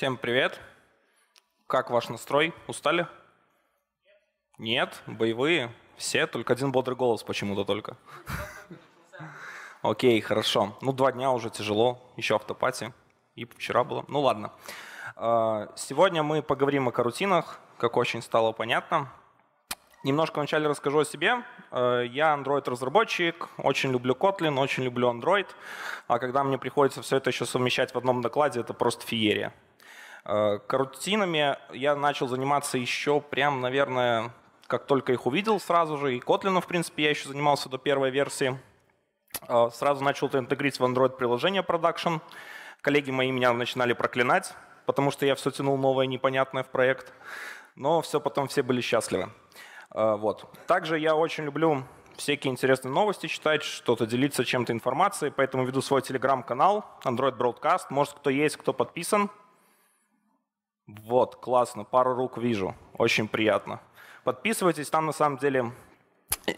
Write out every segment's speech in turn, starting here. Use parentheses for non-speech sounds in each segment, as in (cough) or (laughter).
Всем привет. Как ваш настрой? Устали? Нет, боевые. Все, только один бодрый голос почему-то только. Окей, хорошо. Ну, два дня уже тяжело, еще автопати. И вчера было. Ну, ладно. А, сегодня мы поговорим о карутинах, как очень стало понятно. Немножко вначале расскажу о себе. А, я Android-разработчик, очень люблю Kotlin, очень люблю Android. А когда мне приходится все это еще совмещать в одном докладе, это просто феерия. Э, Карутинами я начал заниматься еще прям, наверное, как только их увидел сразу же. И Kotlin, в принципе, я еще занимался до первой версии. Э, сразу начал это интегрировать в Android-приложение Production. Коллеги мои меня начинали проклинать, потому что я все тянул новое непонятное в проект. Но все потом все были счастливы. Э, вот. Также я очень люблю всякие интересные новости читать, что-то делиться чем-то информацией, поэтому веду свой телеграм-канал Android Broadcast. Может, кто есть, кто подписан, вот, классно, пару рук вижу, очень приятно. Подписывайтесь, там на самом деле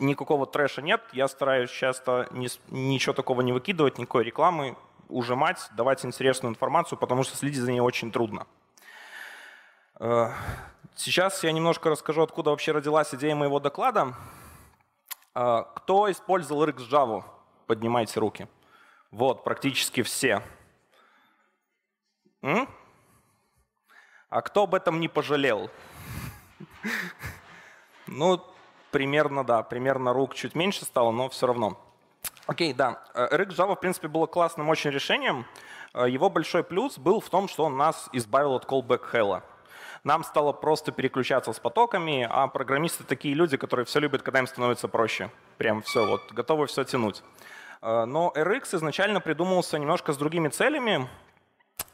никакого трэша нет. Я стараюсь часто ничего такого не выкидывать, никакой рекламы, ужимать, давать интересную информацию, потому что следить за ней очень трудно. Э, сейчас я немножко расскажу, откуда вообще родилась идея моего доклада. Э, кто использовал RX Java? Поднимайте руки. Вот, практически все. М? А кто об этом не пожалел? Ну, примерно, да, примерно рук чуть меньше стало, но все равно. Окей, да. Rx э, Java, в принципе, было классным очень решением. Э, его большой плюс был в том, что он нас избавил от callback hell. Нам стало просто переключаться с потоками, а программисты такие люди, которые все любят, когда им становится проще. Прям все, вот, готовы все тянуть. Э, но RX изначально придумывался немножко с другими целями.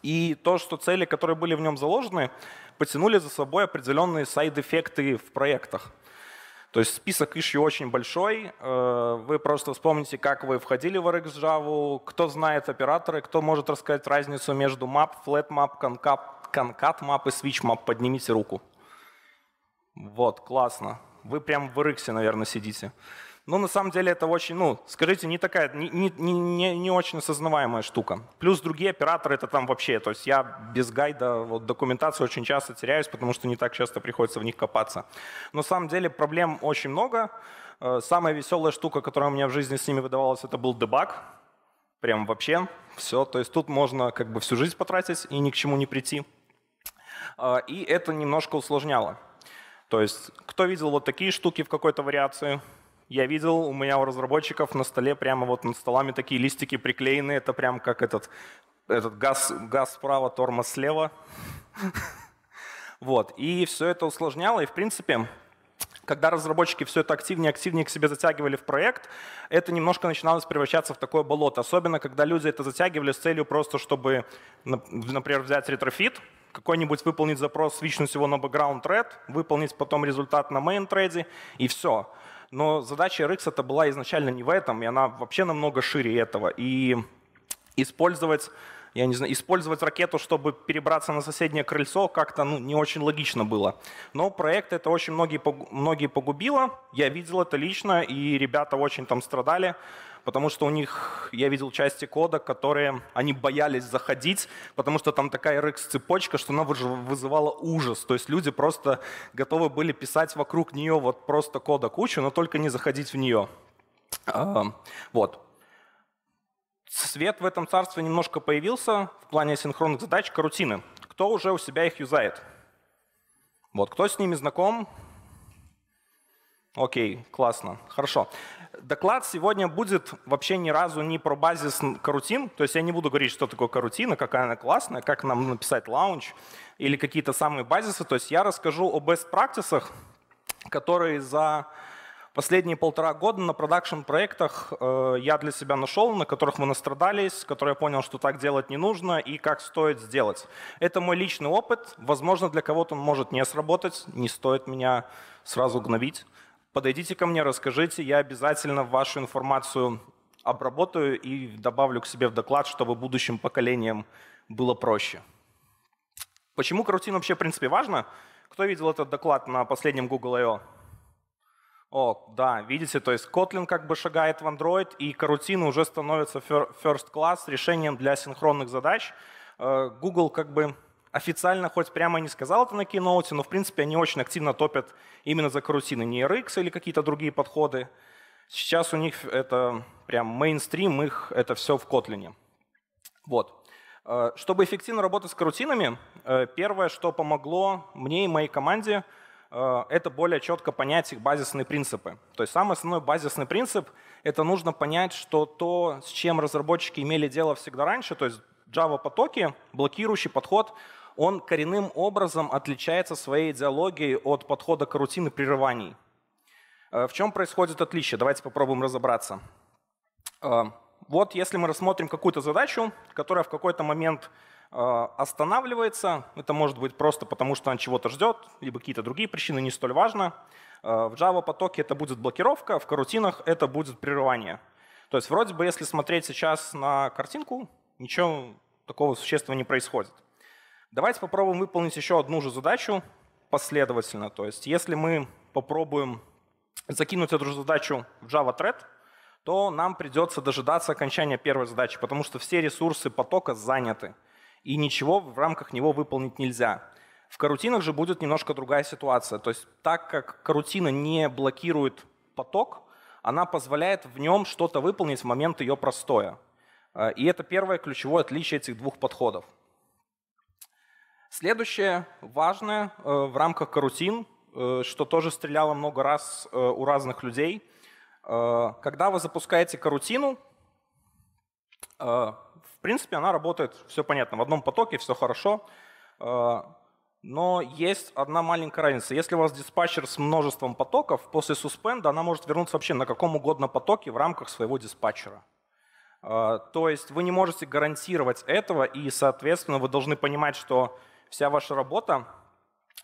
И то, что цели, которые были в нем заложены, потянули за собой определенные сайд-эффекты в проектах. То есть список ищу очень большой. Э, вы просто вспомните, как вы входили в RxJava, кто знает операторы, кто может рассказать разницу между map, flatmap, concap, concat map и switch map. Поднимите руку. Вот, классно. Вы прям в Rx, наверное, сидите. Но ну, на самом деле это очень, ну, скажите, не такая, не, не, не, не очень осознаваемая штука. Плюс другие операторы, это там вообще, то есть я без гайда вот, документации очень часто теряюсь, потому что не так часто приходится в них копаться. Но на самом деле проблем очень много. Э, самая веселая штука, которая у меня в жизни с ними выдавалась, это был дебаг. Прям вообще все. То есть тут можно как бы всю жизнь потратить и ни к чему не прийти. Э, и это немножко усложняло. То есть кто видел вот такие штуки в какой-то вариации – я видел, у меня у разработчиков на столе прямо вот над столами такие листики приклеены. Это прям как этот, этот газ, газ справа, тормоз слева. (laughs) Вот. И все это усложняло. И, в принципе, когда разработчики все это активнее и активнее к себе затягивали в проект, это немножко начиналось превращаться в такое болото. Особенно, когда люди это затягивали с целью просто, чтобы, например, взять ретрофит, какой-нибудь выполнить запрос, свичнуть его на background thread, выполнить потом результат на main thread, и все но задача RX это была изначально не в этом, и она вообще намного шире этого. И использовать я не знаю, использовать ракету, чтобы перебраться на соседнее крыльцо, как-то ну, не очень логично было. Но проект это очень многие, многие погубило. Я видел это лично, и ребята очень там страдали потому что у них, я видел части кода, которые они боялись заходить, потому что там такая RX-цепочка, что она вызывала ужас. То есть люди просто готовы были писать вокруг нее вот просто кода кучу, но только не заходить в нее. А, вот. Свет в этом царстве немножко появился в плане синхронных задач, карутины. Кто уже у себя их юзает? Вот, кто с ними знаком, Окей, классно, хорошо. Доклад сегодня будет вообще ни разу не про базис карутин, то есть я не буду говорить, что такое карутина, какая она классная, как нам написать лаунч или какие-то самые базисы. То есть я расскажу о best практицах, которые за последние полтора года на продакшн-проектах э, я для себя нашел, на которых мы настрадались, которые я понял, что так делать не нужно и как стоит сделать. Это мой личный опыт. Возможно, для кого-то он может не сработать, не стоит меня сразу гнобить подойдите ко мне, расскажите, я обязательно вашу информацию обработаю и добавлю к себе в доклад, чтобы будущим поколениям было проще. Почему карутин вообще в принципе важно? Кто видел этот доклад на последнем Google I.O.? О, да, видите, то есть Kotlin как бы шагает в Android, и карутин уже становится first class решением для синхронных задач. Э, Google как бы официально хоть прямо не сказал это на Keynote, но в принципе они очень активно топят именно за карусины, не RX или какие-то другие подходы. Сейчас у них это прям мейнстрим, их это все в Kotlin. Вот. Э, чтобы эффективно работать с карутинами, э, первое, что помогло мне и моей команде, э, это более четко понять их базисные принципы. То есть самый основной базисный принцип — это нужно понять, что то, с чем разработчики имели дело всегда раньше, то есть Java-потоки, блокирующий подход — он коренным образом отличается своей идеологией от подхода к рутине прерываний. Э, в чем происходит отличие? Давайте попробуем разобраться. Э, вот если мы рассмотрим какую-то задачу, которая в какой-то момент э, останавливается, это может быть просто потому, что она чего-то ждет, либо какие-то другие причины, не столь важно. В Java потоке это будет блокировка, в карутинах это будет прерывание. То есть вроде бы, если смотреть сейчас на картинку, ничего такого существенного не происходит. Давайте попробуем выполнить еще одну же задачу последовательно. То есть если мы попробуем закинуть эту же задачу в Java Thread, то нам придется дожидаться окончания первой задачи, потому что все ресурсы потока заняты, и ничего в рамках него выполнить нельзя. В карутинах же будет немножко другая ситуация. То есть так как карутина не блокирует поток, она позволяет в нем что-то выполнить в момент ее простоя. Э, и это первое ключевое отличие этих двух подходов. Следующее важное э, в рамках карутин, э, что тоже стреляло много раз э, у разных людей. Когда вы запускаете карутину, в принципе, она работает, все понятно, в одном потоке, все хорошо. Но есть одна маленькая разница. Если у вас диспатчер с множеством потоков, после суспенда она может вернуться вообще на каком угодно потоке в рамках своего диспатчера. То есть вы не можете гарантировать этого, и, соответственно, вы должны понимать, что вся ваша работа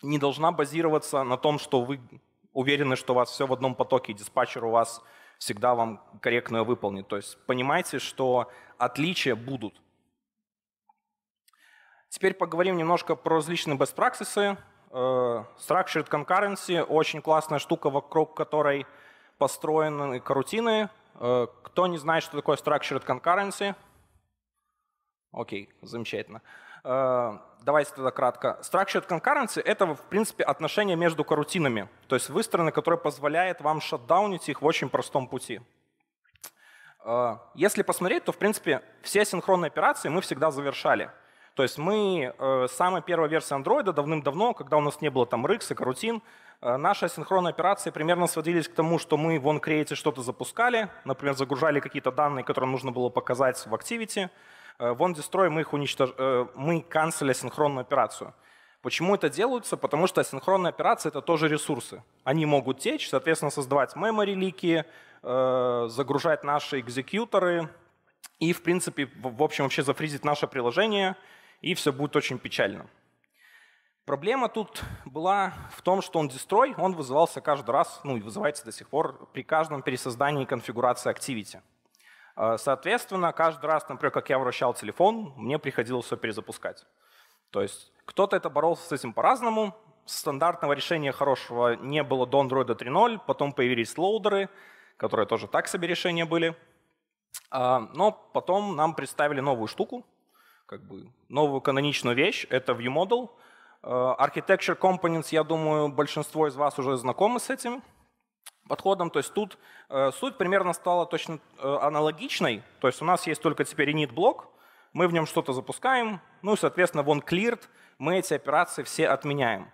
не должна базироваться на том, что вы уверены, что у вас все в одном потоке, и диспатчер у вас всегда вам корректно выполнит. То есть понимайте, что отличия будут. Теперь поговорим немножко про различные best practices. Э, structured Concurrency – очень классная штука, вокруг которой построены карутины. Э, кто не знает, что такое Structured Concurrency? Окей, замечательно. Э, давайте тогда кратко. Structured concurrency — это, в принципе, отношение между корутинами, то есть выстроены, которые позволяет вам шатдаунить их в очень простом пути. Э, если посмотреть, то, в принципе, все синхронные операции мы всегда завершали. То есть мы, э, самая первая версия Android давным-давно, когда у нас не было там RX и карутин, э, наши синхронные операции примерно сводились к тому, что мы в OnCreate что-то запускали, например, загружали какие-то данные, которые нужно было показать в Activity, Э, Вон OnDestroy мы их уничтож... Э, мы канцели синхронную операцию. Почему это делается? Потому что синхронная операция — это тоже ресурсы. Они могут течь, соответственно, создавать memory лики, э, загружать наши экзекьюторы и, в принципе, в общем, вообще зафризить наше приложение, и все будет очень печально. Проблема тут была в том, что он дестрой, он вызывался каждый раз, ну и вызывается до сих пор при каждом пересоздании конфигурации Activity. А, соответственно, каждый раз, например, как я вращал телефон, мне приходилось все перезапускать. То есть кто-то это боролся с этим по-разному. Стандартного решения хорошего не было до Android 3.0, потом появились лоудеры, которые тоже так себе решения были. А, но потом нам представили новую штуку, как бы новую каноничную вещь, это ViewModel. А, Architecture Components, я думаю, большинство из вас уже знакомы с этим подходом. То есть тут э, суть примерно стала точно э, аналогичной. То есть у нас есть только теперь init блок, мы в нем что-то запускаем, ну и, соответственно, вон cleared, мы эти операции все отменяем.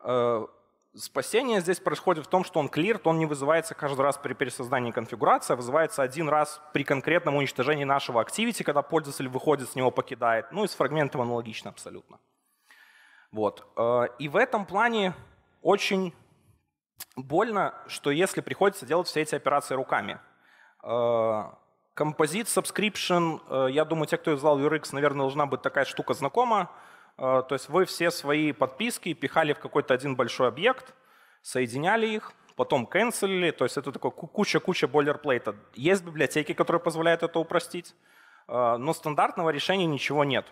Э, спасение здесь происходит в том, что он cleared, он не вызывается каждый раз при пересоздании конфигурации, а вызывается один раз при конкретном уничтожении нашего activity, когда пользователь выходит с него, покидает. Ну и с фрагментом аналогично абсолютно. Вот. Э, и в этом плане очень больно, что если приходится делать все эти операции руками. Э, композит, subscription, э, я думаю, те, кто издал URX, наверное, должна быть такая штука знакома. Э, то есть вы все свои подписки пихали в какой-то один большой объект, соединяли их, потом канцелили, то есть это такой куча-куча бойлерплейта. Есть библиотеки, которые позволяют это упростить, но стандартного решения ничего нет.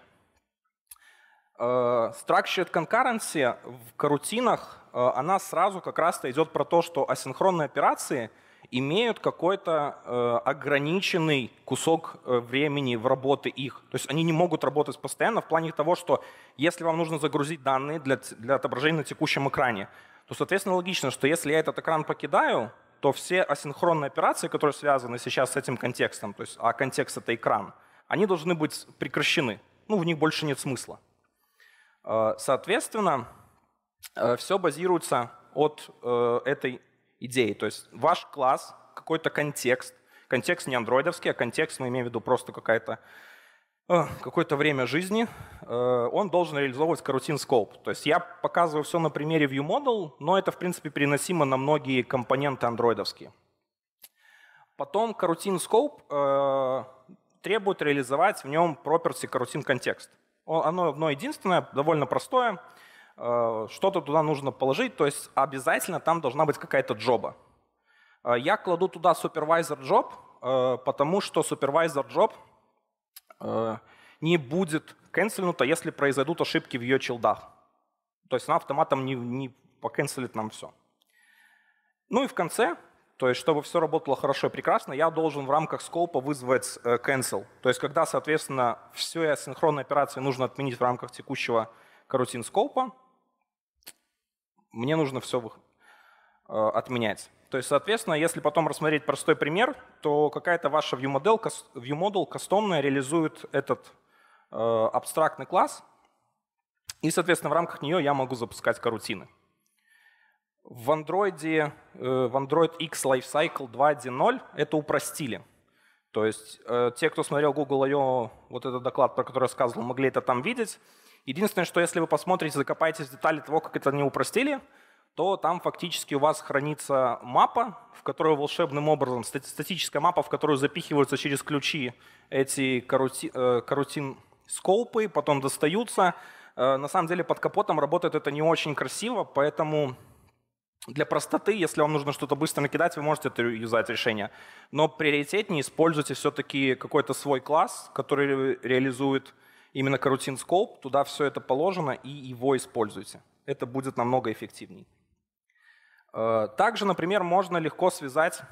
Э, structured concurrency в карутинах, э, она сразу как раз-то идет про то, что асинхронные операции имеют какой-то э, ограниченный кусок времени в работе их. То есть они не могут работать постоянно в плане того, что если вам нужно загрузить данные для, для отображения на текущем экране, то, соответственно, логично, что если я этот экран покидаю, то все асинхронные операции, которые связаны сейчас с этим контекстом, то есть а контекст — это экран, они должны быть прекращены. Ну, в них больше нет смысла. Э, соответственно, э, все базируется от э, этой идеи. То есть ваш класс, какой-то контекст, контекст не андроидовский, а контекст, мы имеем в виду просто какая-то какое-то время жизни, он должен реализовывать карутин скоп. То есть я показываю все на примере ViewModel, но это, в принципе, переносимо на многие компоненты андроидовские. Потом карутин скоп требует реализовать в нем property карутин контекст оно одно единственное, довольно простое. Э, что-то туда нужно положить, то есть обязательно там должна быть какая-то джоба. Э, я кладу туда supervisor job, э, потому что supervisor job не будет канцельнута, если произойдут ошибки в ее чилдах. То есть она автоматом не, не поканцелит нам все. Ну и в конце то есть, чтобы все работало хорошо и прекрасно, я должен в рамках скопа вызвать э, cancel. То есть, когда, соответственно, все синхронные операции нужно отменить в рамках текущего карутин скопа, мне нужно все э, отменять. То есть, соответственно, если потом рассмотреть простой пример, то какая-то ваша ViewModel, ViewModel кастомная реализует этот э, абстрактный класс, и, соответственно, в рамках нее я могу запускать карутины. В Android, э, в Android X Lifecycle 2.1.0 это упростили. То есть э, те, кто смотрел Google I.O., вот этот доклад, про который я сказывал, могли это там видеть. Единственное, что если вы посмотрите, закопаетесь в детали того, как это не упростили, то там фактически у вас хранится мапа, в которую волшебным образом, статическая мапа, в которую запихиваются через ключи эти карути, э, карутин скопы, потом достаются. На самом деле под капотом работает это не очень красиво, поэтому для простоты, если вам нужно что-то быстро накидать, вы можете это юзать решение. Но приоритетнее используйте все-таки какой-то свой класс, который реализует именно карутин скоп, туда все это положено, и его используйте. Это будет намного эффективнее. Э, также, например, можно легко связать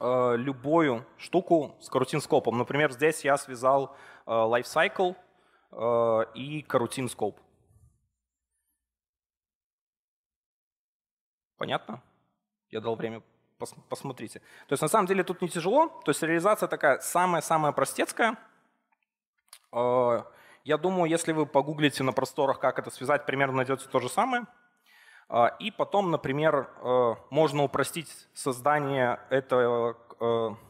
э, любую штуку с карутин скопом. Например, здесь я связал э, lifecycle и карутин скоп. Понятно? Я дал время, пос, посмотрите. То есть на самом деле тут не тяжело, то есть реализация такая самая-самая простецкая. Э, я думаю, если вы погуглите на просторах, как это связать, примерно найдете то же самое. Э, и потом, например, э, можно упростить создание этого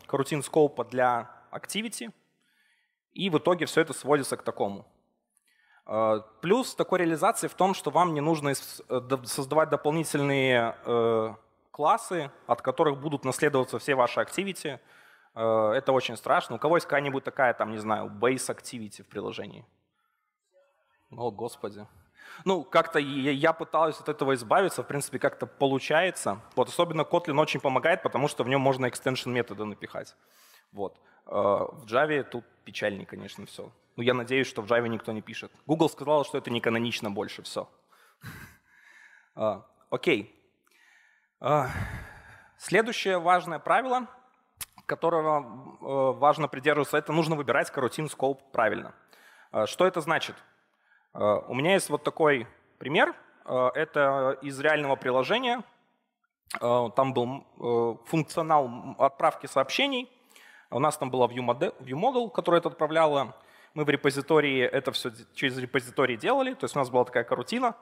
карутин скопа для Activity, и в итоге все это сводится к такому. Э, плюс такой реализации в том, что вам не нужно э, создавать дополнительные э, классы, от которых будут наследоваться все ваши активити. Это очень страшно. У кого есть какая-нибудь такая, там, не знаю, base activity в приложении? О, господи. Ну, как-то я пытаюсь от этого избавиться, в принципе, как-то получается. Вот особенно Kotlin очень помогает, потому что в нем можно extension методы напихать. Вот. В Java тут печальнее, конечно, все. Ну, я надеюсь, что в Java никто не пишет. Google сказала, что это не канонично больше, все. (laughs) А, окей. А, следующее важное правило, которого э, важно придерживаться, это нужно выбирать карутин скоп правильно. А, что это значит? У меня есть вот такой пример. Это из реального приложения. Там был э, функционал отправки сообщений. У нас там была ViewModel, view model, которая это отправляла. Мы в репозитории это все через репозиторий делали, то есть у нас была такая карутина,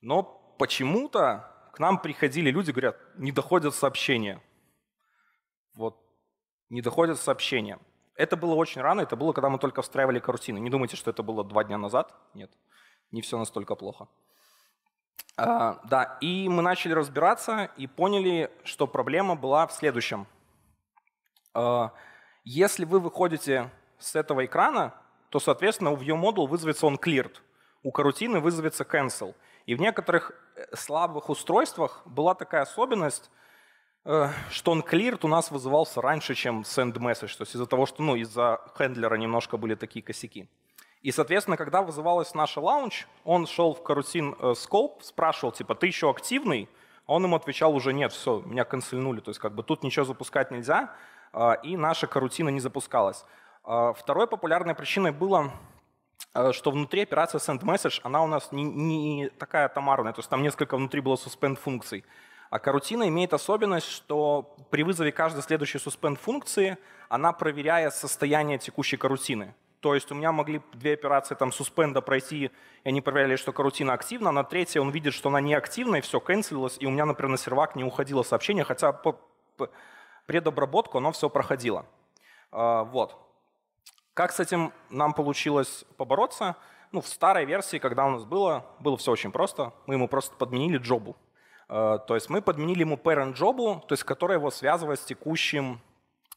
но почему-то к нам приходили люди, говорят, не доходят сообщения. Вот, не доходят сообщения. Это было очень рано, это было, когда мы только встраивали карутины. Не думайте, что это было два дня назад. Нет, не все настолько плохо. А, да, и мы начали разбираться и поняли, что проблема была в следующем. А, если вы выходите с этого экрана, то, соответственно, у ViewModel вызовется он cleared, у карутины вызовется cancel. И в некоторых э, слабых устройствах была такая особенность, э, что он cleared у нас вызывался раньше, чем send message, то есть из-за того, что ну, из-за хендлера немножко были такие косяки. И, соответственно, когда вызывалась наша лаунч, он шел в карутин э, scope, спрашивал, типа, ты еще активный? А он ему отвечал уже, нет, все, меня канцельнули, то есть как бы тут ничего запускать нельзя, а, и наша карутина не запускалась. А второй популярной причиной было э, что внутри операция send message, она у нас не, не такая тамарная, то есть там несколько внутри было suspend функций. А карутина имеет особенность, что при вызове каждой следующей suspend функции она проверяет состояние текущей карутины. То есть у меня могли две операции там суспенда пройти, и они проверяли, что карутина активна, на третьей он видит, что она не активна, и все, канцелилось, и у меня, например, на сервак не уходило сообщение, хотя по предобработку оно все проходило. А, вот. Как с этим нам получилось побороться? Ну, в старой версии, когда у нас было, было все очень просто. Мы ему просто подменили джобу. Э, то есть мы подменили ему parent джобу, то есть которая его связывает с текущим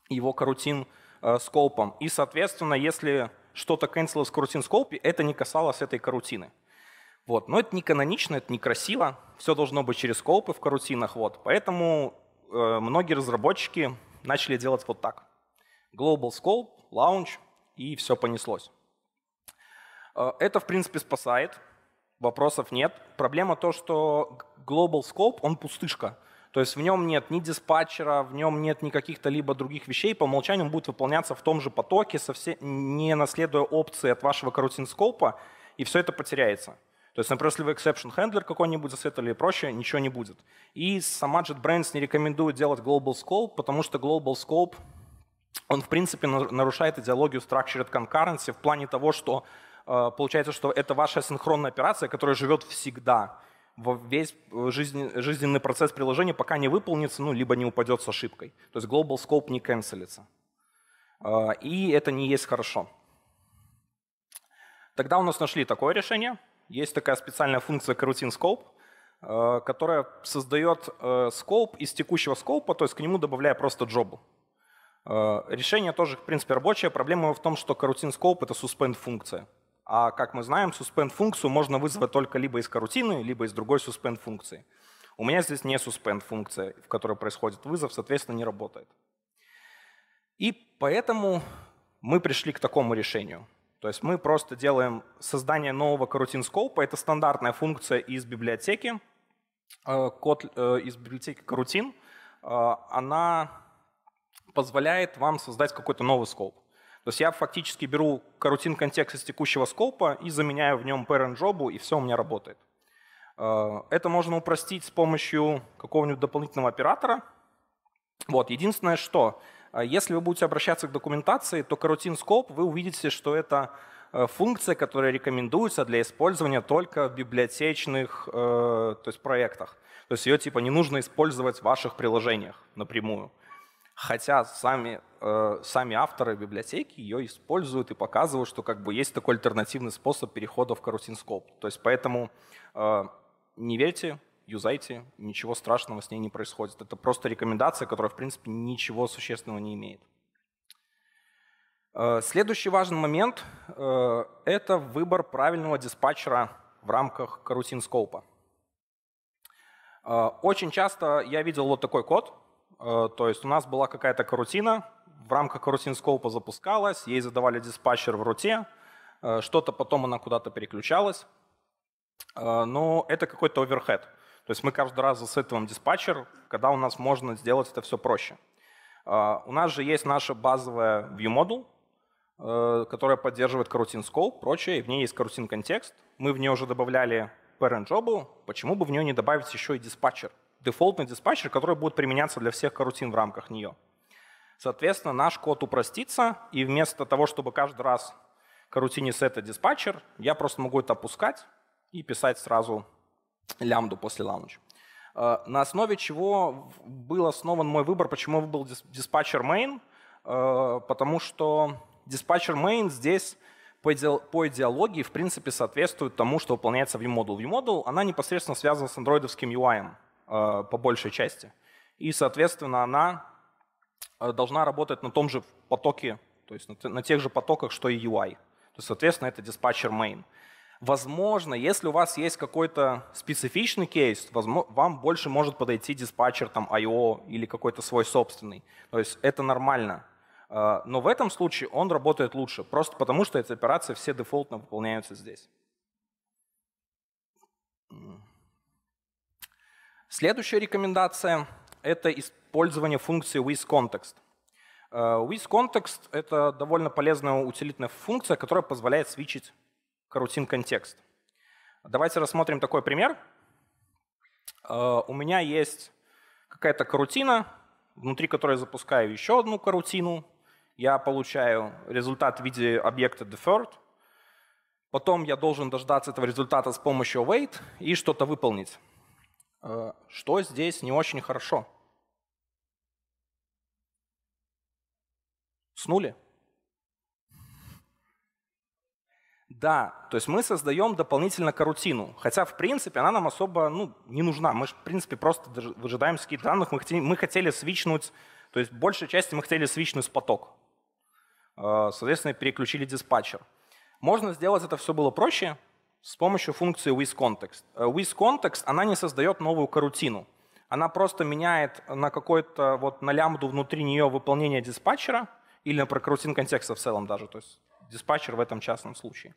его карутин э, сколпом. И, соответственно, если что-то канцелилось в карутин сколпе, это не касалось этой карутины. Вот. Но это не канонично, это некрасиво. Все должно быть через сколпы в карутинах. Вот. Поэтому э, многие разработчики начали делать вот так. Global Scope, Launch, и все понеслось. Э, это, в принципе, спасает, вопросов нет. Проблема то, что Global Scope, он пустышка. То есть в нем нет ни диспатчера, в нем нет никаких то либо других вещей. По умолчанию он будет выполняться в том же потоке, совсем, не наследуя опции от вашего карутинскопа, и все это потеряется. То есть, например, если вы exception handler какой-нибудь засетали и проще, ничего не будет. И сама JetBrains не рекомендует делать global scope, потому что global scope он, в принципе, нарушает идеологию structured concurrency в плане того, что э, получается, что это ваша синхронная операция, которая живет всегда. Весь э, жизненный процесс приложения пока не выполнится, ну, либо не упадет с ошибкой. То есть global scope не канцелится. Э, и это не есть хорошо. Тогда у нас нашли такое решение. Есть такая специальная функция coroutine scope, которая создает scope из текущего скопа, то есть к нему добавляя просто джобу. Э, решение тоже, в принципе, рабочее. Проблема в том, что карутин скоп — это суспенд-функция. А как мы знаем, suspend функцию можно вызвать только либо из карутины, либо из другой suspend функции У меня здесь не suspend функция в которой происходит вызов, соответственно, не работает. И поэтому мы пришли к такому решению. То есть мы просто делаем создание нового карутин скопа. Это стандартная функция из библиотеки, э, код э, из библиотеки карутин. Она позволяет вам создать какой-то новый скоп. То есть я фактически беру карутин контекст из текущего скопа и заменяю в нем parent job, и все у меня работает. Э, это можно упростить с помощью какого-нибудь дополнительного оператора. Вот. Единственное, что э, если вы будете обращаться к документации, то карутин скоп вы увидите, что это э, функция, которая рекомендуется для использования только в библиотечных то есть проектах. То есть ее типа не нужно использовать в ваших приложениях напрямую хотя сами, э, сами авторы библиотеки ее используют и показывают, что как бы есть такой альтернативный способ перехода в Coroutine То есть поэтому э, не верьте, юзайте, ничего страшного с ней не происходит. Это просто рекомендация, которая, в принципе, ничего существенного не имеет. Э, следующий важный момент э, это выбор правильного диспатчера в рамках Coroutine э, очень часто я видел вот такой код — Э, то есть у нас была какая-то карутина, в рамках карутин скопа запускалась, ей задавали диспатчер в руте, э, что-то потом она куда-то переключалась. Э, Но ну, это какой-то оверхед. То есть мы каждый раз засытываем диспатчер, когда у нас можно сделать это все проще. У нас же есть наша базовая view model, которая поддерживает карутин scope, прочее, и в ней есть карутин контекст. Мы в нее уже добавляли parent job, почему бы в нее не добавить еще и диспатчер? дефолтный диспатчер, который будет применяться для всех карутин в рамках нее. Соответственно, наш код упростится, и вместо того, чтобы каждый раз карутине сета диспатчер, я просто могу это опускать и писать сразу лямбду после лаунч. Э, на основе чего был основан мой выбор, почему был выбрал диспатчер main, э, потому что диспатчер main здесь по идеологии, в принципе, соответствует тому, что выполняется в vModel. vModel, она непосредственно связана с андроидовским UI. Э, по большей части. И, соответственно, она э, должна работать на том же потоке, то есть на тех же потоках, что и UI. То есть, соответственно, это диспатчер main. Возможно, если у вас есть какой-то специфичный кейс, вам больше может подойти диспатчер там IO или какой-то свой собственный. То есть это нормально. Э, но в этом случае он работает лучше, просто потому что эти операции все дефолтно выполняются здесь. Следующая рекомендация – это использование функции withContext. Э, WithContext – это довольно полезная утилитная функция, которая позволяет свечить карутин контекст. Давайте рассмотрим такой пример. Э, у меня есть какая-то карутина, внутри которой запускаю еще одну карутину. Я получаю результат в виде объекта deferred. Потом я должен дождаться этого результата с помощью await и что-то выполнить. Э, что здесь не очень хорошо? Снули? Да, то есть мы создаем дополнительно карутину, хотя в принципе она нам особо ну, не нужна. Мы в принципе просто выжидаем скид данных, мы хотим, мы хотели свичнуть, то есть в большей части мы хотели свичнуть поток. Э, соответственно, переключили диспатчер. Можно сделать это все было проще, с помощью функции withContext. Э, WithContext, она не создает новую карутину. Она просто меняет на какой-то вот на лямбду внутри нее выполнение диспатчера или на прокарутин контекста в целом даже, то есть диспатчер в этом частном случае.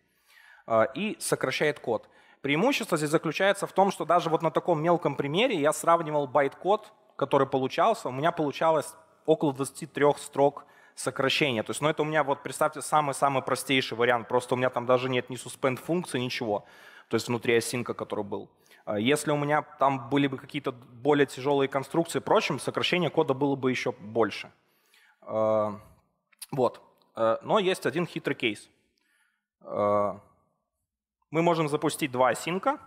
Э, и сокращает код. Преимущество здесь заключается в том, что даже вот на таком мелком примере я сравнивал байт-код, который получался. У меня получалось около 23 строк сокращение. То есть, ну это у меня вот, представьте, самый-самый простейший вариант. Просто у меня там даже нет ни suspend функции, ничего. То есть внутри осинка, который был. А если у меня там были бы какие-то более тяжелые конструкции впрочем, прочим, сокращение кода было бы еще больше. А, вот. А, но есть один хитрый кейс. Мы можем запустить два осинка,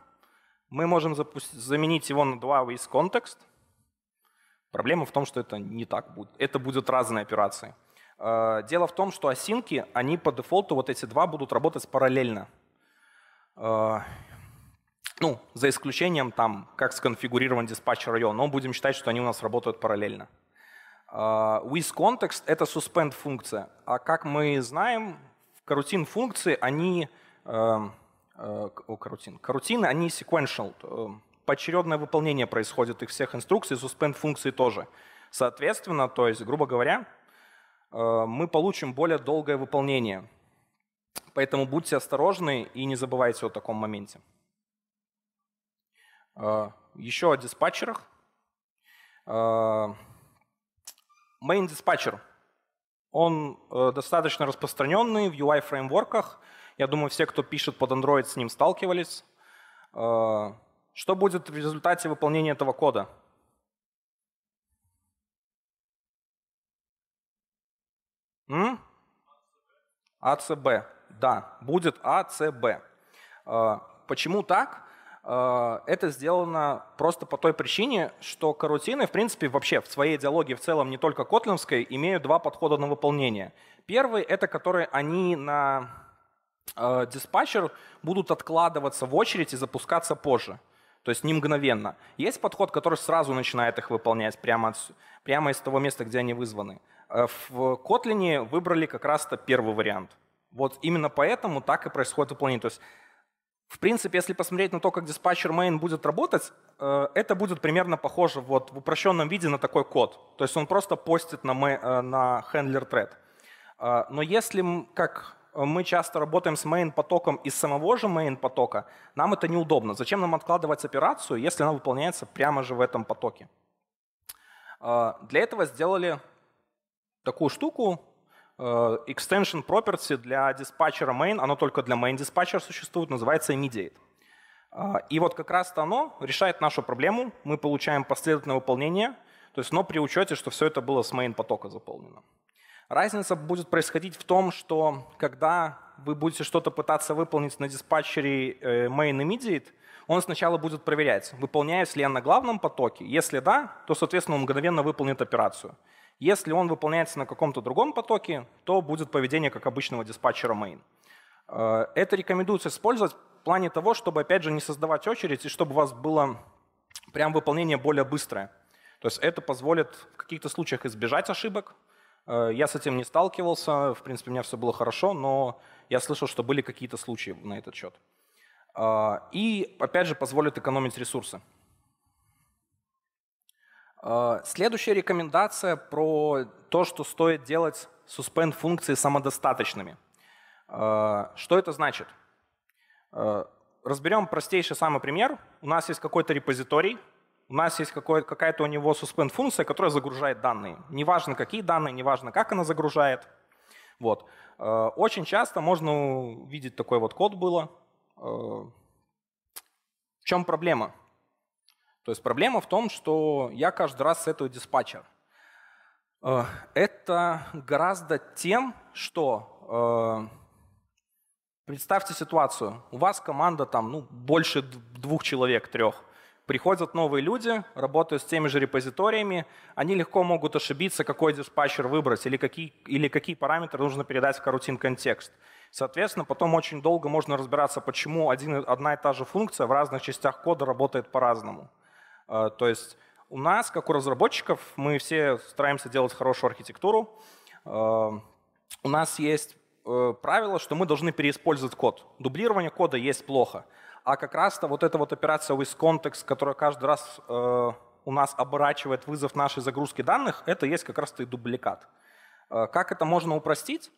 мы можем заменить его на два из контекст. Проблема в том, что это не так будет. Это будут разные операции. Э, дело в том, что осинки, они по дефолту, вот эти два будут работать параллельно. Э, ну, за исключением там, как сконфигурирован диспатчер IO, но будем считать, что они у нас работают параллельно. Э, with context это suspend функция. А как мы знаем, карутин функции, они... О, карутин. Карутины, они sequential. Поочередное выполнение происходит их всех инструкций, suspend функции тоже. Соответственно, то есть, грубо говоря, Э, мы получим более долгое выполнение. Поэтому будьте осторожны и не забывайте о таком моменте. Э, еще о диспатчерах. Э, main диспатчер. Он достаточно распространенный в UI фреймворках. Я думаю, все, кто пишет под Android, с ним сталкивались. Что будет в результате выполнения этого кода? М? АЦБ. Да, будет АЦБ. А, почему так? А, это сделано просто по той причине, что карутины, в принципе, вообще в своей идеологии в целом, не только котлинской, имеют два подхода на выполнение. Первый — это которые они на а, диспатчер будут откладываться в очередь и запускаться позже. То есть не мгновенно. Есть подход, который сразу начинает их выполнять прямо, от, прямо из того места, где они вызваны. Э, в Kotlin выбрали как раз-то первый вариант. Вот именно поэтому так и происходит выполнение. То есть, в принципе, если посмотреть на то, как диспатчер main будет работать, э, это будет примерно похоже вот в упрощенном виде на такой код. То есть он просто постит на, main, э, на handler thread. Но если, как мы часто работаем с main-потоком из самого же main-потока, нам это неудобно. Зачем нам откладывать операцию, если она выполняется прямо же в этом потоке? Для этого сделали такую штуку, э, extension property для диспатчера main, оно только для main диспатчера существует, называется immediate. Э, и вот как раз-то оно решает нашу проблему. Мы получаем последовательное выполнение, то есть, но при учете, что все это было с main потока заполнено. Разница будет происходить в том, что когда вы будете что-то пытаться выполнить на диспатчере э, main immediate, он сначала будет проверять, выполняюсь ли я на главном потоке. Если да, то, соответственно, он мгновенно выполнит операцию. Если он выполняется на каком-то другом потоке, то будет поведение как обычного диспатчера main. Э, это рекомендуется использовать в плане того, чтобы, опять же, не создавать очередь и чтобы у вас было прям выполнение более быстрое. То есть это позволит в каких-то случаях избежать ошибок. Э, я с этим не сталкивался, в принципе, у меня все было хорошо, но я слышал, что были какие-то случаи на этот счет. Э, и, опять же, позволит экономить ресурсы. Э, следующая рекомендация про то, что стоит делать suspend функции самодостаточными. Э, что это значит? Э, разберем простейший самый пример. У нас есть какой-то репозиторий, у нас есть какая-то у него suspend функция, которая загружает данные. Неважно, какие данные, неважно, как она загружает. Вот. Очень часто можно увидеть такой вот код было. В чем проблема? То есть проблема в том, что я каждый раз сетую диспатчер. Э, это гораздо тем, что э, представьте ситуацию. У вас команда там ну, больше двух человек, трех. Приходят новые люди, работают с теми же репозиториями, они легко могут ошибиться, какой диспатчер выбрать или какие, или какие параметры нужно передать в карутин контекст. Соответственно, потом очень долго можно разбираться, почему один, одна и та же функция в разных частях кода работает по-разному. А, то есть у нас, как у разработчиков, мы все стараемся делать хорошую архитектуру. А, у нас есть э, правило, что мы должны переиспользовать код. Дублирование кода есть плохо. А как раз-то вот эта вот операция with context, которая каждый раз э, у нас оборачивает вызов нашей загрузки данных, это есть как раз-то и дубликат. А, как это можно упростить?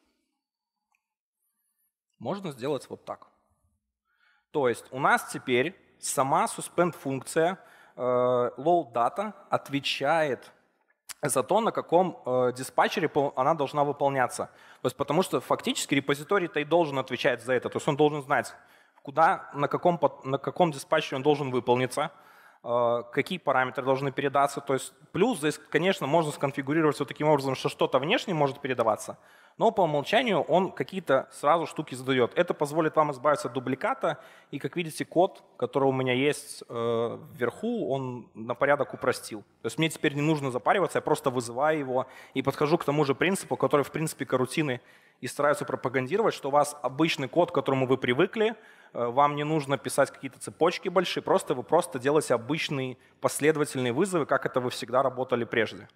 Можно сделать вот так. То есть у нас теперь сама suspend-функция — Э, load data отвечает за то, на каком э, диспатчере она должна выполняться. То есть потому что фактически репозиторий-то и должен отвечать за это. То есть он должен знать, куда, на каком, на каком диспатчере он должен выполниться, Э, какие параметры должны передаться. То есть плюс здесь, конечно, можно сконфигурировать все таким образом, что что-то внешне может передаваться, но по умолчанию он какие-то сразу штуки задает. Это позволит вам избавиться от дубликата, и, как видите, код, который у меня есть э, вверху, он на порядок упростил. То есть мне теперь не нужно запариваться, я просто вызываю его и подхожу к тому же принципу, который, в принципе, карутины и стараются пропагандировать, что у вас обычный код, к которому вы привыкли, Э, вам не нужно писать какие-то цепочки большие, просто вы просто делаете обычные последовательные вызовы, как это вы всегда работали прежде.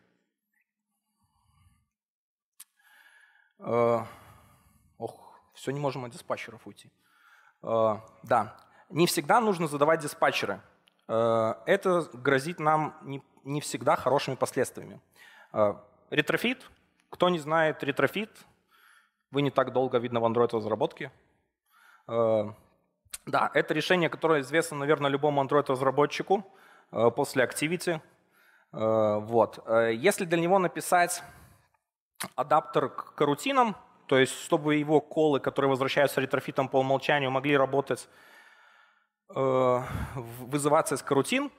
Э, ох, все не можем от диспатчеров уйти. Э, да, не всегда нужно задавать диспатчеры. Это грозит нам не всегда хорошими последствиями. Ретрофит. Кто не знает ретрофит, вы не так долго, видно, в Android разработке. Да, это решение, которое известно, наверное, любому Android-разработчику э, после Activity. Э, вот. Э, если для него написать адаптер к карутинам, то есть чтобы его колы, которые возвращаются ретрофитом по умолчанию, могли работать, вызываться из корутин,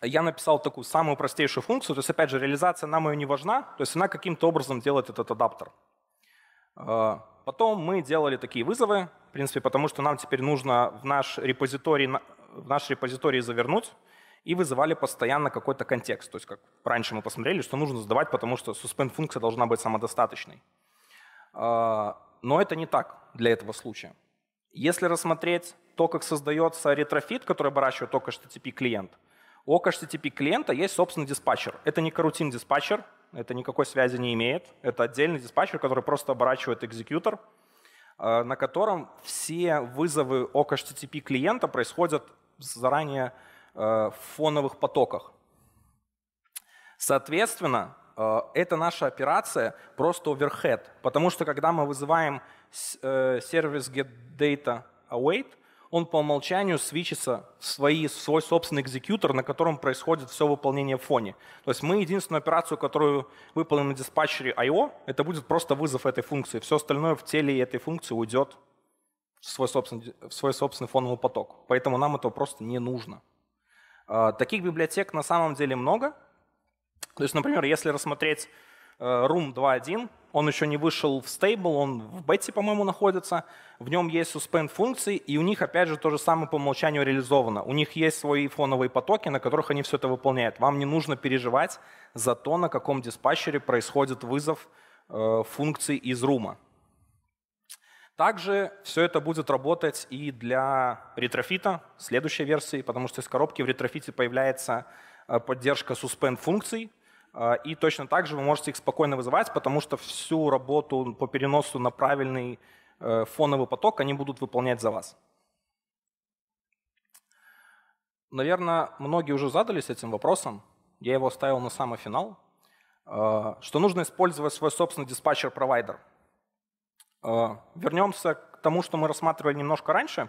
я написал такую самую простейшую функцию. То есть, опять же, реализация нам ее не важна, то есть она каким-то образом делает этот адаптер. Потом мы делали такие вызовы, в принципе, потому что нам теперь нужно в наш репозиторий, в наш репозиторий завернуть, и вызывали постоянно какой-то контекст. То есть, как раньше мы посмотрели, что нужно задавать, потому что suspend-функция должна быть самодостаточной. А, но это не так для этого случая. Если рассмотреть то, как создается ретрофит, который оборачивает только HTTP клиент, у HTTP клиента есть собственный диспатчер. Это не карутин диспатчер, это никакой связи не имеет. Это отдельный диспатчер, который просто оборачивает экзекьютор, э, на котором все вызовы ок HTTP клиента происходят заранее э, в фоновых потоках. Соответственно, э, это наша операция просто overhead, потому что когда мы вызываем сервис get data await, он по умолчанию свечится в свои, свой собственный экзекьютор, на котором происходит все выполнение в фоне. То есть мы единственную операцию, которую выполним на диспатчере I.O., это будет просто вызов этой функции. Все остальное в теле этой функции уйдет в свой собственный, в свой собственный фоновый поток. Поэтому нам этого просто не нужно. А, таких библиотек на самом деле много. То есть, например, если рассмотреть Room э, 2.1. Он еще не вышел в стейбл, он в бете, по-моему, находится. В нем есть suspend функции, и у них, опять же, то же самое по умолчанию реализовано. У них есть свои фоновые потоки, на которых они все это выполняют. Вам не нужно переживать за то, на каком диспатчере происходит вызов э, функции из рума. Также все это будет работать и для ретрофита следующей версии, потому что из коробки в ретрофите появляется э, поддержка suspend функций, а, и точно так же вы можете их спокойно вызывать, потому что всю работу по переносу на правильный э, фоновый поток они будут выполнять за вас. Наверное, многие уже задались этим вопросом. Я его оставил на самый финал. А, что нужно использовать свой собственный диспатчер-провайдер. А, вернемся к тому, что мы рассматривали немножко раньше.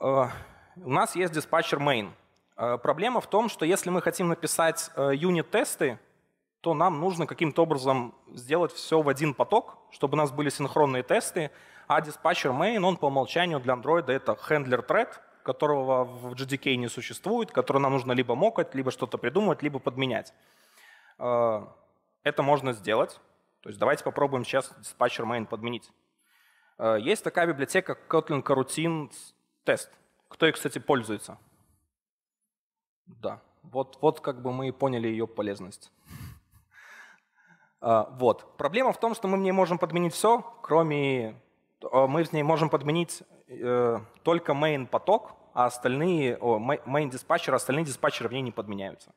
У нас есть диспатчер main – Э, проблема в том, что если мы хотим написать э, юнит-тесты, то нам нужно каким-то образом сделать все в один поток, чтобы у нас были синхронные тесты, а диспатчер main, он по умолчанию для Android это handler thread, которого в JDK не существует, который нам нужно либо мокать, либо что-то придумать, либо подменять. Э, это можно сделать. То есть давайте попробуем сейчас диспатчер main подменить. Есть такая библиотека Kotlin Coroutine Test. Кто их, кстати, пользуется? Да, вот, вот как бы мы и поняли ее полезность. (laughs) А, вот. Проблема в том, что мы в ней можем подменить все, кроме... А, мы в ней можем подменить э, только main поток, а остальные... main dispatcher, а остальные диспатчеры в ней не подменяются.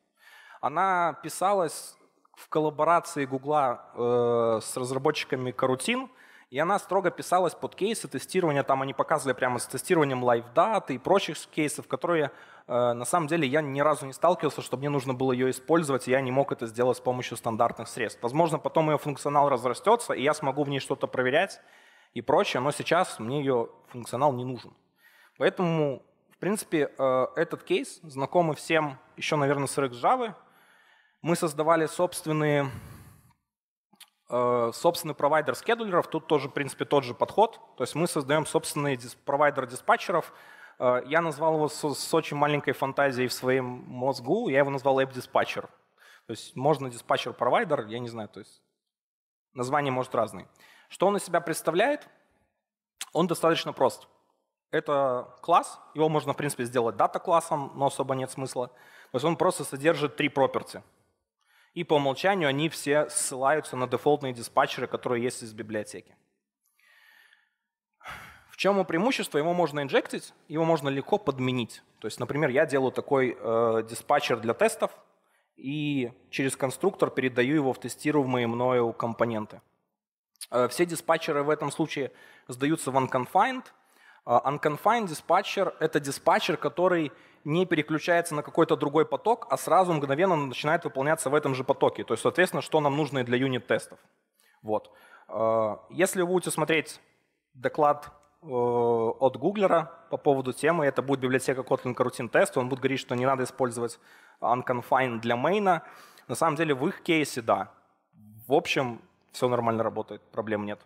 Она писалась в коллаборации Гугла э, с разработчиками Карутин — и она строго писалась под кейсы тестирования, там они показывали прямо с тестированием лайв-даты и прочих кейсов, которые э, на самом деле я ни разу не сталкивался, что мне нужно было ее использовать, и я не мог это сделать с помощью стандартных средств. Возможно, потом ее функционал разрастется, и я смогу в ней что-то проверять и прочее, но сейчас мне ее функционал не нужен. Поэтому, в принципе, э, этот кейс знакомый всем еще, наверное, с RxJava. Мы создавали собственные Э, собственный провайдер скедулеров, тут тоже, в принципе, тот же подход. То есть мы создаем собственный провайдер диспатчеров. Э, я назвал его с, очень маленькой фантазией в своем мозгу, я его назвал app То есть можно диспатчер-провайдер, я не знаю, то есть название может разные. Что он из себя представляет? Он достаточно прост. Это класс, его можно, в принципе, сделать дата-классом, но особо нет смысла. То есть он просто содержит три property – и по умолчанию они все ссылаются на дефолтные диспатчеры, которые есть из библиотеки. В чем его преимущество? Его можно инжектить, его можно легко подменить. То есть, например, я делаю такой э, диспатчер для тестов и через конструктор передаю его в тестируемые мною компоненты. Э, все диспатчеры в этом случае сдаются в unconfined. Э, unconfined диспатчер — это диспатчер, который не переключается на какой-то другой поток, а сразу мгновенно начинает выполняться в этом же потоке. То есть, соответственно, что нам нужно и для юнит-тестов. Вот. Э, если вы будете смотреть доклад э, от Гуглера по поводу темы. Это будет библиотека Kotlin Coroutine Test. Он будет говорить, что не надо использовать unconfined для мейна. На самом деле в их кейсе, да. В общем, все нормально работает, проблем нет.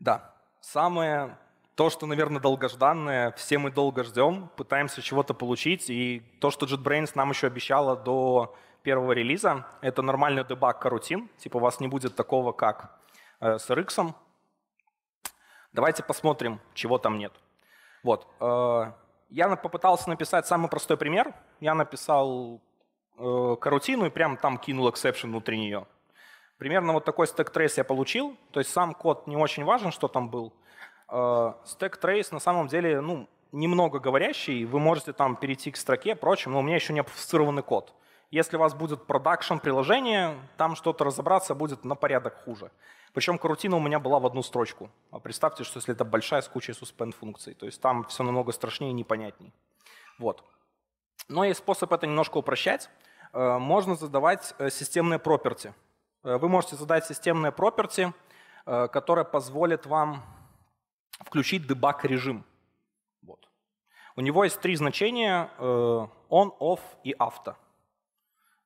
Да, самое то, что, наверное, долгожданное, все мы долго ждем, пытаемся чего-то получить, и то, что JetBrains нам еще обещала до первого релиза, это нормальный дебаг карутин, типа у вас не будет такого, как э, с RX. Давайте посмотрим, чего там нет. Вот. Э, я попытался написать самый простой пример. Я написал э, карутину и прям там кинул exception внутри нее. Примерно вот такой стек трейс я получил. То есть сам код не очень важен, что там был. Э, Stack Trace на самом деле, ну, немного говорящий, вы можете там перейти к строке, прочим, но у меня еще не опфицированный код. Если у вас будет продакшн приложение, там что-то разобраться будет на порядок хуже. Причем карутина у меня была в одну строчку. А представьте, что если это большая с кучей suspend функций, то есть там все намного страшнее и непонятнее. Вот. Но ну есть способ это немножко упрощать. Э, можно задавать э, системные property. Вы можете задать системные property, которые позволят вам включить дебаг режим. Вот. У него есть три значения э, on, off и авто.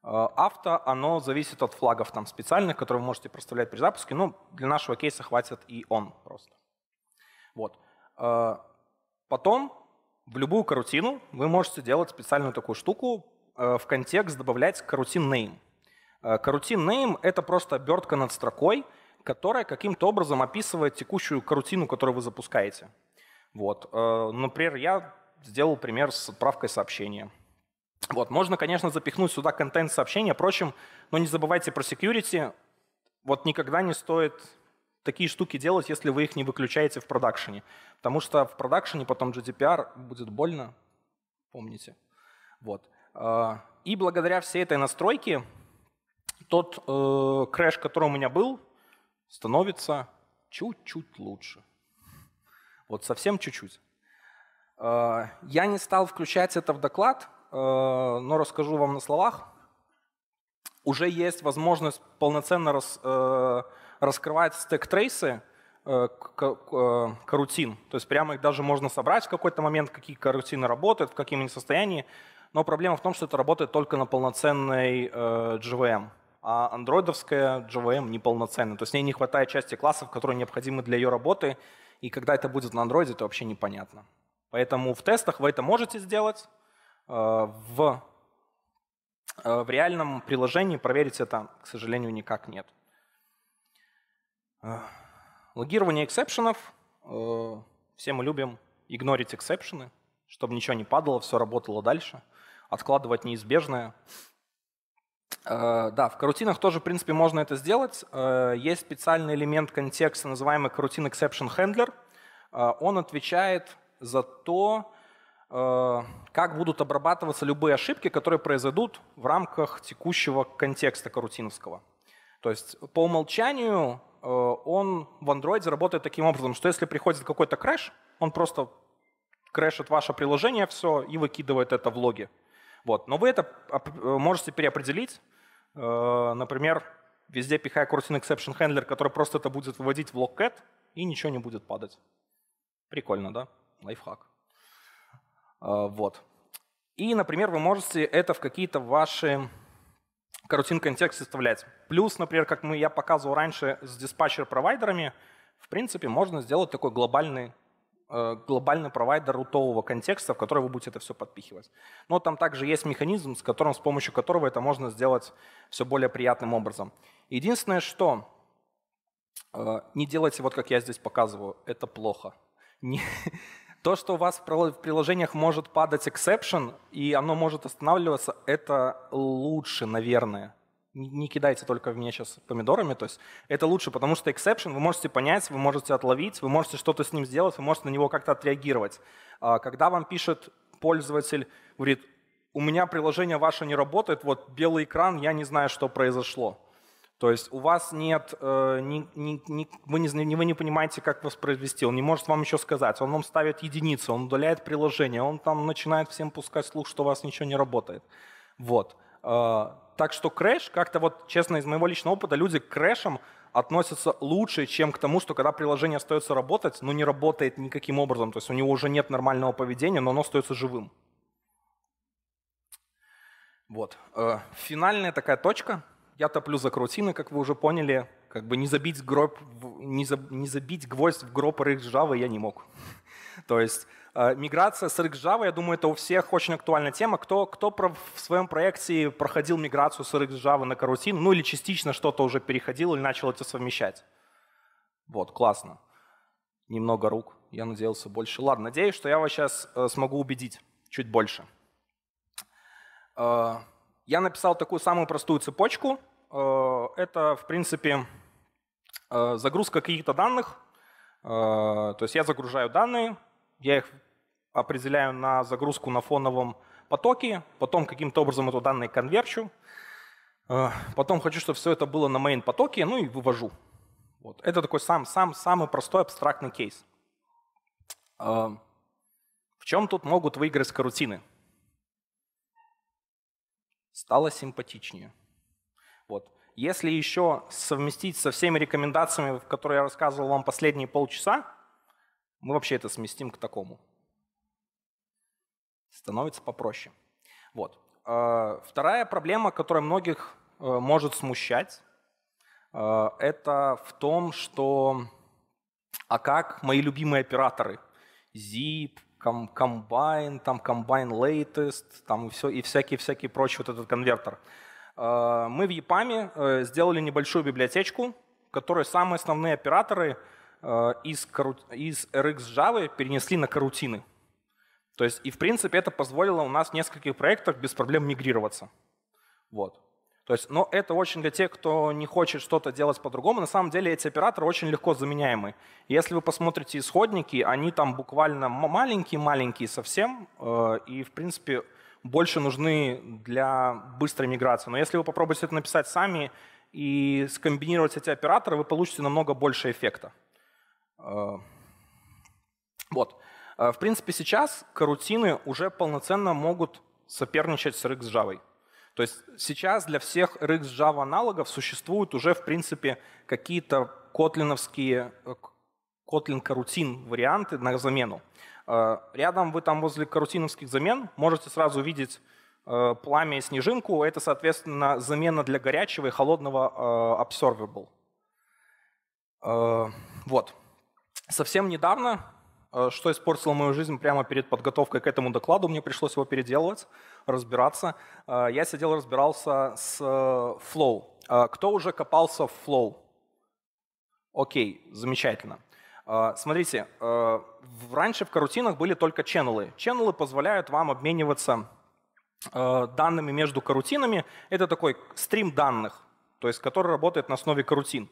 Авто, э, оно зависит от флагов там специальных, которые вы можете проставлять при запуске. Ну, для нашего кейса хватит и on просто. Вот. Э, потом в любую карутину вы можете делать специальную такую штуку, в контекст добавлять карутин name. Карутин name — это просто обертка над строкой — которая каким-то образом описывает текущую карутину, которую вы запускаете. Вот. Э, например, я сделал пример с отправкой сообщения. Вот. Можно, конечно, запихнуть сюда контент сообщения. Впрочем, но ну, не забывайте про security. Вот никогда не стоит такие штуки делать, если вы их не выключаете в продакшене. Потому что в продакшене потом GDPR будет больно, помните. Вот. Э, и благодаря всей этой настройке тот э, крэш, который у меня был, становится чуть-чуть лучше. Вот совсем чуть-чуть. Э, я не стал включать это в доклад, э, но расскажу вам на словах. Уже есть возможность полноценно рас, э, раскрывать стек-трейсы карутин. То есть прямо их даже можно собрать в какой-то момент, какие карутины работают, в каком они состоянии. Но проблема в том, что это работает только на полноценной GVM а андроидовская JVM неполноценна. То есть в ней не хватает части классов, которые необходимы для ее работы, и когда это будет на андроиде, это вообще непонятно. Поэтому в тестах вы это можете сделать, э, в, э, в реальном приложении проверить это, к сожалению, никак нет. Э, логирование эксепшенов. Все мы любим игнорить эксепшены, чтобы ничего не падало, все работало дальше. Откладывать неизбежное – Э, да, в карутинах тоже, в принципе, можно это сделать. Э, есть специальный элемент контекста, называемый карутин exception handler. Э, он отвечает за то, как будут обрабатываться любые ошибки, которые произойдут в рамках текущего контекста карутиновского. То есть по умолчанию он в Android работает таким образом, что если приходит какой-то крэш, он просто крэшит ваше приложение все и выкидывает это в логи. Вот. Но вы это э, можете переопределить, э, например, везде пихая Coroutine Exception Handler, который просто это будет выводить в Logcat, и ничего не будет падать. Прикольно, да? Лайфхак. Э, вот. И, например, вы можете это в какие-то ваши карутин контексты вставлять. Плюс, например, как мы, я показывал раньше с диспатчер-провайдерами, в принципе, можно сделать такой глобальный Э, глобальный провайдер рутового контекста, в который вы будете это все подпихивать. Но там также есть механизм, с которым, с помощью которого это можно сделать все более приятным образом. Единственное, что э, не делайте вот как я здесь показываю, это плохо. Не... (laughs) То, что у вас в приложениях может падать exception, и оно может останавливаться, это лучше, наверное не кидайте только в меня сейчас помидорами. То есть это лучше, потому что exception вы можете понять, вы можете отловить, вы можете что-то с ним сделать, вы можете на него как-то отреагировать. А, когда вам пишет пользователь, говорит, у меня приложение ваше не работает, вот белый экран, я не знаю, что произошло. То есть у вас нет, э, не, не, вы, не, вы не понимаете, как воспроизвести, он не может вам еще сказать, он вам ставит единицу, он удаляет приложение, он там начинает всем пускать слух, что у вас ничего не работает. Вот а, так что крэш как-то вот, честно, из моего личного опыта, люди к крэшам относятся лучше, чем к тому, что когда приложение остается работать, но не работает никаким образом. То есть у него уже нет нормального поведения, но оно остается живым. Вот. Э, финальная такая точка. Я топлю за крутины, как вы уже поняли. Как бы не забить, гроб, не, за, не забить гвоздь в гроб рейс Java я не мог. То есть э, миграция с RX Java, я думаю, это у всех очень актуальная тема. Кто, кто в своем проекте проходил миграцию с RX Java на карутин, ну или частично что-то уже переходил или начал это совмещать? Вот, классно. Немного рук, я надеялся больше. Ладно, надеюсь, что я вас сейчас э, смогу убедить чуть больше. Э, я написал такую самую простую цепочку. Это, в принципе, загрузка каких-то данных, Э, то есть я загружаю данные, я их определяю на загрузку на фоновом потоке, потом каким-то образом эту данные конверчу, э, потом хочу, чтобы все это было на main потоке, ну и вывожу. Вот. Это такой сам, сам, самый простой абстрактный кейс. Э, в чем тут могут выиграть карутины? Стало симпатичнее. Вот. Если еще совместить со всеми рекомендациями, которые я рассказывал вам последние полчаса, мы вообще это сместим к такому. Становится попроще. Вот. А, вторая проблема, которая многих э, может смущать, э, это в том, что а как мои любимые операторы Zip, Combine, там Combine Latest, там все, и всякий-всякий прочий вот этот конвертер – Э, мы в EPAM э, сделали небольшую библиотечку, в которой самые основные операторы э, из, из RX Java перенесли на карутины. То есть, и в принципе это позволило у нас в нескольких проектах без проблем мигрироваться. Вот. То есть, но это очень для тех, кто не хочет что-то делать по-другому. На самом деле эти операторы очень легко заменяемы. Если вы посмотрите исходники, они там буквально маленькие-маленькие совсем, и в принципе больше нужны для быстрой миграции. Но если вы попробуете это написать сами и скомбинировать эти операторы, вы получите намного больше эффекта. Э, вот. Э, в принципе, сейчас карутины уже полноценно могут соперничать с RX Java. То есть сейчас для всех RX Java аналогов существуют уже, в принципе, какие-то котлиновские, э, Kotlin карутин варианты на замену. Э, рядом вы там возле Карусиновских замен можете сразу видеть э, пламя и снежинку. Это, соответственно, замена для горячего и холодного observable. Э, вот. Совсем недавно, что испортило мою жизнь прямо перед подготовкой к этому докладу, мне пришлось его переделывать, разбираться. Я сидел, разбирался с Flow. Кто уже копался в Flow? Окей, замечательно. А, смотрите, а, раньше в карутинах были только ченнелы. Ченнелы позволяют вам обмениваться а, данными между карутинами. Это такой стрим данных, то есть который работает на основе карутин.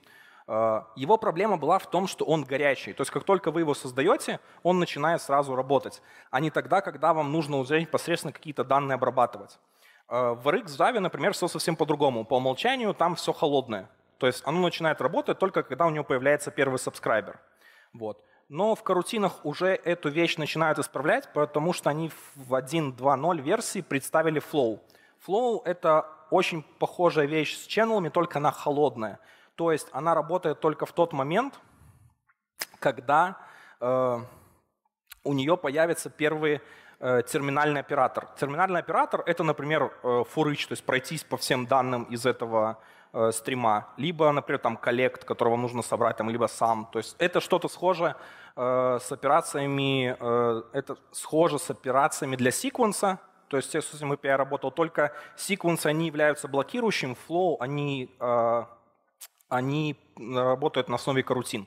Его проблема была в том, что он горячий. То есть как только вы его создаете, он начинает сразу работать, а не тогда, когда вам нужно уже непосредственно какие-то данные обрабатывать. В RX Java, например, все совсем по-другому. По умолчанию там все холодное. То есть оно начинает работать только когда у него появляется первый сабскрайбер. Вот. Но в карутинах уже эту вещь начинают исправлять, потому что они в 1.2.0 версии представили Flow. Flow — это очень похожая вещь с ченнелами, только она холодная. То есть она работает только в тот момент, когда э, у нее появится первый э, терминальный оператор. Терминальный оператор — это, например, э, фурыч, то есть пройтись по всем данным из этого э, стрима, либо, например, там коллект, которого нужно собрать, там, либо сам. То есть это что-то схоже э, с операциями, э, это схоже с операциями для секвенса, то есть с мы API работал, только секвенсы, они являются блокирующим, flow, они, э, они работают на основе карутин.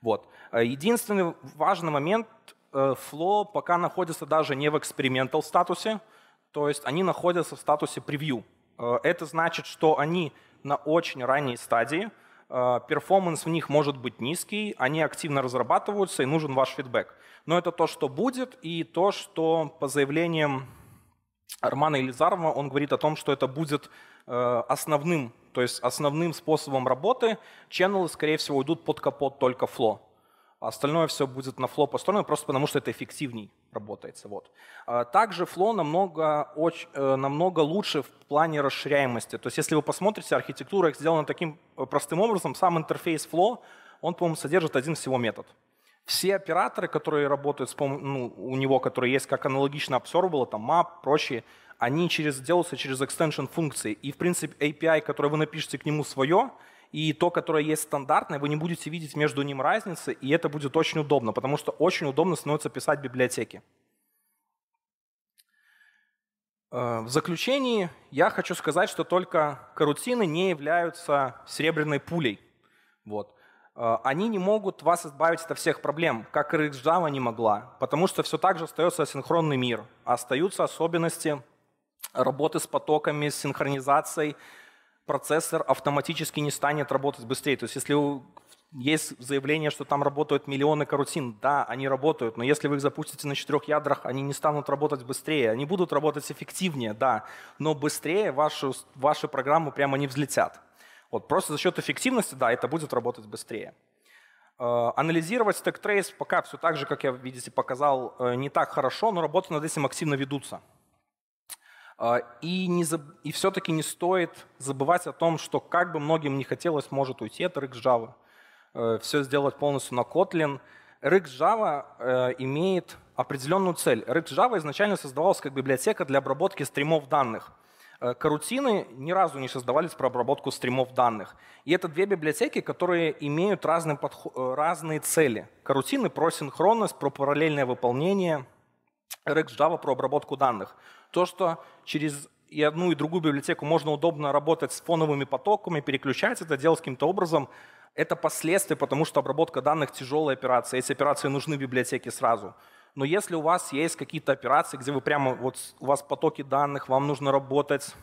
Вот. Э, единственный важный момент, э, flow пока находится даже не в экспериментал статусе, то есть они находятся в статусе превью. Э, это значит, что они на очень ранней стадии, э, перформанс в них может быть низкий, они активно разрабатываются и нужен ваш фидбэк. Но это то, что будет, и то, что по заявлениям Армана Елизарова, он говорит о том, что это будет э, основным, то есть основным способом работы. Ченнелы, скорее всего, уйдут под капот только Flow. А остальное все будет на фло построено, просто потому что это эффективней работается. Вот. А также Flow намного, очень, э, намного лучше в плане расширяемости. То есть если вы посмотрите, архитектура их сделана таким э, простым образом, сам интерфейс Flow он, по-моему, содержит один всего метод. Все операторы, которые работают с пом- ну, у него, которые есть как аналогично Observable, там map, прочие, они через, делаются через extension функции. И, в принципе, API, который вы напишете к нему свое, и то, которое есть стандартное, вы не будете видеть между ним разницы, и это будет очень удобно, потому что очень удобно становится писать библиотеки. Э, в заключении я хочу сказать, что только карутины не являются серебряной пулей. Вот. Э, они не могут вас избавить от всех проблем, как RxJava не могла, потому что все так же остается асинхронный мир. А остаются особенности работы с потоками, с синхронизацией, процессор автоматически не станет работать быстрее. То есть если есть заявление, что там работают миллионы карутин. Да, они работают, но если вы их запустите на четырех ядрах, они не станут работать быстрее. Они будут работать эффективнее, да, но быстрее вашу, ваши программы прямо не взлетят. Вот просто за счет эффективности, да, это будет работать быстрее. Э, анализировать стек трейс пока все так же, как я, видите, показал, э, не так хорошо, но работы над этим активно ведутся. А, и, не заб... и все-таки не стоит забывать о том, что как бы многим не хотелось, может уйти от RX Java, все сделать полностью на Kotlin. RX Java э, имеет определенную цель. RX Java изначально создавалась как библиотека для обработки стримов данных. Э, карутины ни разу не создавались про обработку стримов данных. И это две библиотеки, которые имеют разные, подход... Э, разные цели. Карутины про синхронность, про параллельное выполнение, RxJava про обработку данных то, что через и одну, и другую библиотеку можно удобно работать с фоновыми потоками, переключать это, делать каким-то образом, это последствия, потому что обработка данных тяжелая операция. Эти операции нужны библиотеке сразу. Но если у вас есть какие-то операции, где вы прямо, вот у вас потоки данных, вам нужно работать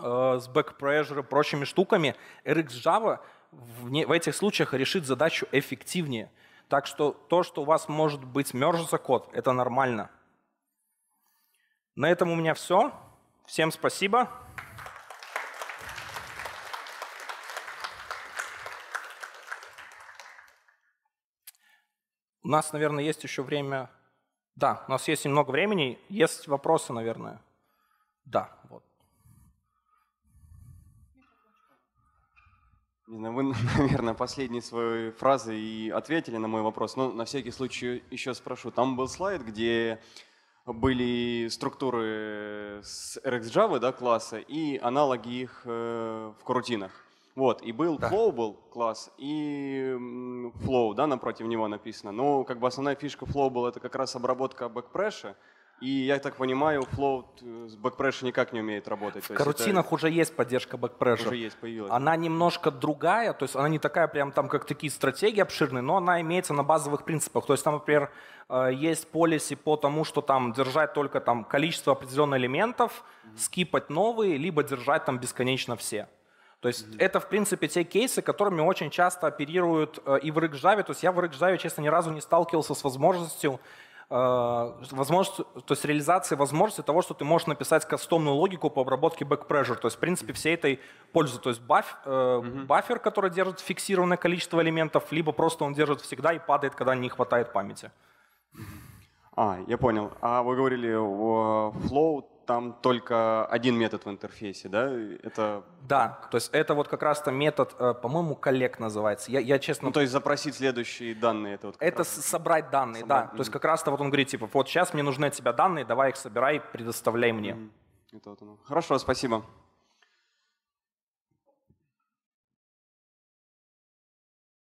э, с backpressure и прочими штуками, RxJava в, не, в этих случаях решит задачу эффективнее. Так что то, что у вас может быть мержится код, это нормально. На этом у меня все. Всем спасибо. У нас, наверное, есть еще время. Да, у нас есть немного времени. Есть вопросы, наверное. Да, вот. Не знаю, вы, (laughs) наверное, последней своей фразой и ответили на мой вопрос. Но на всякий случай еще спрошу. Там был слайд, где были структуры с RxJava да, класса и аналоги их э, в корутинах. Вот, и был да. Flow класс, и Flow, да, напротив него написано. Но как бы основная фишка Flow это как раз обработка бэкпрэша, и я так понимаю, Float э, с Backpressure никак не умеет работать. В картинах это... уже есть поддержка Backpressure. Уже есть, появилась. Она немножко другая, то есть она не такая прям там, как такие стратегии обширные, но она имеется на базовых принципах. То есть там, например, э, есть полиси по тому, что там держать только там количество определенных элементов, mm-hmm. скипать новые, либо держать там бесконечно все. То есть mm-hmm. это, в принципе, те кейсы, которыми очень часто оперируют э, и в RxJava. То есть я в RxJava, честно, ни разу не сталкивался с возможностью Э, возможность, то есть реализации возможности того, что ты можешь написать кастомную логику по обработке backpressure, то есть, в принципе, всей этой пользы, то есть баф, э, mm-hmm. бафер, который держит фиксированное количество элементов, либо просто он держит всегда и падает, когда не хватает памяти. А, я понял. А вы говорили, о Flow там только один метод в интерфейсе, да? Это... Да, то есть это вот как раз-то метод, э, по-моему, коллег называется. Я, я честно... Ну, то есть запросить следующие данные. Это, вот это раз... собрать данные, собрать... да. Mm-hmm. То есть как раз-то вот он говорит, типа, вот сейчас мне нужны от тебя данные, давай их собирай, предоставляй мне. Mm-hmm. Это вот оно. Хорошо, спасибо.